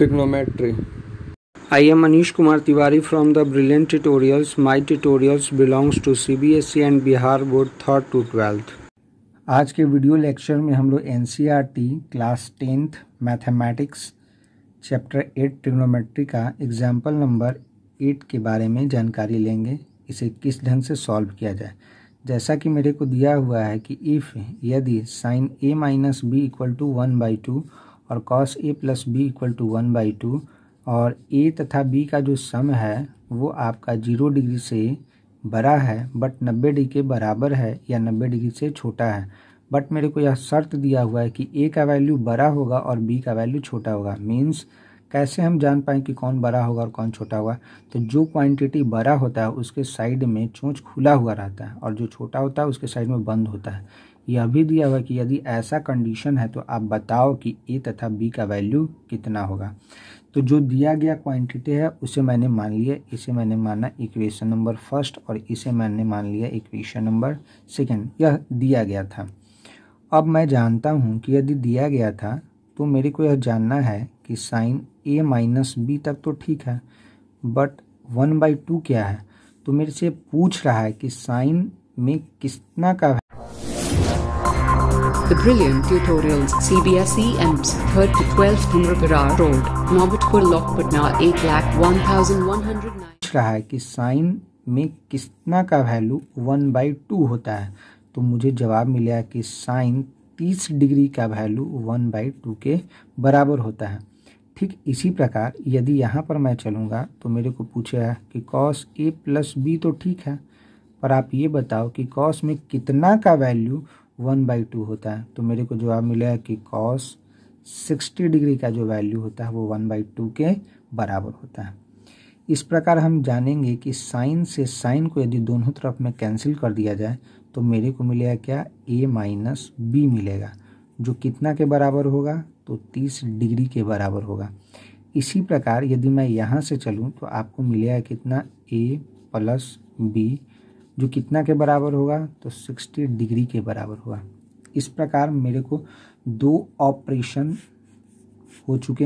trigonometry. I am Manish Kumar Tiwari from the Brilliant Tutorials. To C B S E and Bihar board third to twelfth आज के video lecture में हम लोग एन class tenth mathematics chapter eight trigonometry का example number eight के बारे में जानकारी लेंगे इसे किस ढंग से सॉल्व किया जाए जैसा कि मेरे को दिया हुआ है कि इफ़ यदि sine A minus B equal to one by two और cos A plus B equal to one by two और ए तथा बी का जो सम है वो आपका जीरो डिग्री से बड़ा है बट नब्बे डिग्री के बराबर है या नब्बे डिग्री से छोटा है बट मेरे को यह शर्त दिया हुआ है कि ए का वैल्यू बड़ा होगा और बी का वैल्यू छोटा होगा मीन्स कैसे हम जान पाएँ कि कौन बड़ा होगा और कौन छोटा होगा तो जो क्वांटिटी बड़ा होता है उसके साइड में चोंच खुला हुआ रहता है और जो छोटा होता है उसके साइड में बंद होता है यह भी दिया हुआ कि यदि ऐसा कंडीशन है तो आप बताओ कि ए तथा बी का वैल्यू कितना होगा तो जो दिया गया क्वांटिटी है उसे मैंने मान लिया इसे मैंने माना इक्वेशन नंबर फर्स्ट और इसे मैंने मान लिया इक्वेशन नंबर सेकेंड यह दिया गया था अब मैं जानता हूँ कि यदि दिया गया था तो मेरे को यह जानना है कि साइन ए माइनस बी तक तो ठीक है बट वन बाई टू क्या है तो मेरे से पूछ रहा है कि साइन में कितना का The brilliant tutorials CBSE EMPS 3rd to 12th Tumrapara Road, Novatpur Lokpatna 8,1109 रहा है कि साइन में कितना का वैल्यू 1 बाई टू होता है तो मुझे जवाब मिला कि साइन 30 डिग्री का वैल्यू 1 बाई टू के बराबर होता है ठीक इसी प्रकार यदि यहाँ पर मैं चलूँगा तो मेरे को पूछेगा कि कॉस ए प्लस बी तो ठीक है पर आप ये बताओ कि कॉस में कितना का वैल्यू वन बाई टू होता है तो मेरे को जवाब मिला है कि कॉस सिक्सटी डिग्री का जो वैल्यू होता है वो वन बाई टू के बराबर होता है इस प्रकार हम जानेंगे कि साइन से साइन को यदि दोनों तरफ में कैंसिल कर दिया जाए तो मेरे को मिलेगा क्या ए माइनस बी मिलेगा जो कितना के बराबर होगा तो तीस डिग्री के बराबर होगा इसी प्रकार यदि मैं यहाँ से चलूँ तो आपको मिलेगा कितना ए प्लस बी जो कितना के बराबर होगा तो सिक्सटी डिग्री के बराबर होगा इस प्रकार मेरे को दो ऑपरेशन हो चुके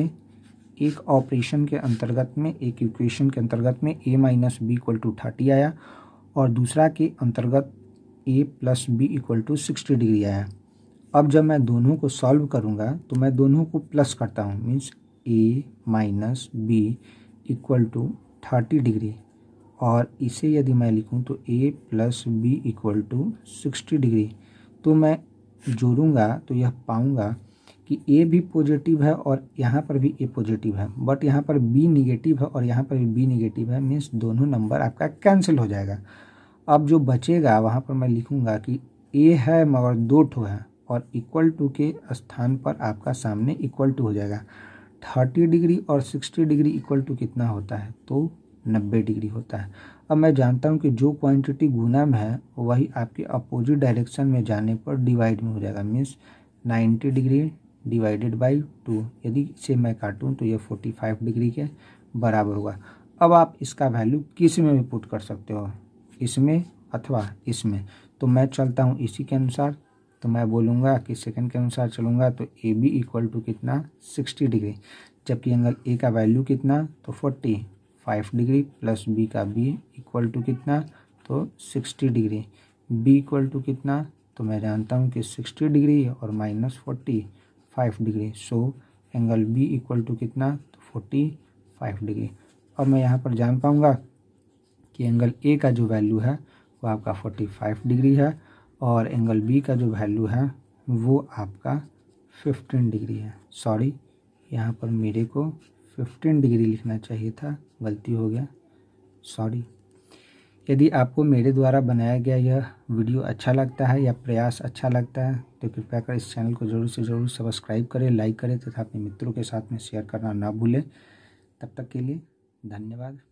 एक ऑपरेशन के अंतर्गत में एक इक्वेशन के अंतर्गत में A minus B equal to thirty आया और दूसरा के अंतर्गत A plus B equal to sixty degree आया अब जब मैं दोनों को सॉल्व करूँगा तो मैं दोनों को प्लस करता हूँ means A minus B equal to thirty degree और इसे यदि मैं लिखूं तो A plus B equal to sixty degree तो मैं जोड़ूंगा तो यह पाऊंगा कि ए भी पॉजिटिव है और यहाँ पर भी ए पॉजिटिव है बट यहाँ पर बी निगेटिव है और यहाँ पर भी बी निगेटिव है मीन्स दोनों नंबर आपका कैंसिल हो जाएगा अब जो बचेगा वहाँ पर मैं लिखूँगा कि ए है मगर दो ठो है और इक्वल टू के स्थान पर आपका सामने इक्वल टू हो जाएगा थर्टी डिग्री और सिक्सटी डिग्री इक्वल टू कितना होता है तो 90 डिग्री होता है अब मैं जानता हूँ कि जो क्वांटिटी गुना में है वही आपके अपोजिट डायरेक्शन में जाने पर डिवाइड में हो जाएगा means 90 degree divided by two यदि से मैं काटूँ तो यह 45 डिग्री के बराबर होगा अब आप इसका वैल्यू किस में भी पुट कर सकते हो इसमें अथवा इसमें तो मैं चलता हूँ इसी के अनुसार तो मैं बोलूँगा कि सेकेंड के अनुसार चलूँगा तो ए बी इक्वल टू कितना सिक्सटी डिग्री जबकि एंगल ए का वैल्यू कितना तो forty five degree plus B का बी इक्वल टू कितना तो sixty degree B equal to कितना तो मैं जानता हूँ कि सिक्सटी डिग्री और minus forty five degree so angle B equal to कितना तो फोर्टी फाइव डिग्री और मैं यहाँ पर जान पाऊँगा कि एंगल ए का जो वैल्यू है वो आपका फोर्टी फाइव डिग्री है और एंगल बी का जो वैल्यू है वो आपका फिफ्टीन डिग्री है सॉरी यहाँ पर मेरे को फिफ्टीन डिग्री लिखना चाहिए था गलती हो गया सॉरी यदि आपको मेरे द्वारा बनाया गया यह वीडियो अच्छा लगता है या प्रयास अच्छा लगता है तो कृपया कर इस चैनल को ज़रूर से ज़रूर सब्सक्राइब करें लाइक करें तथा अपने मित्रों के साथ में शेयर करना ना भूलें तब तक के लिए धन्यवाद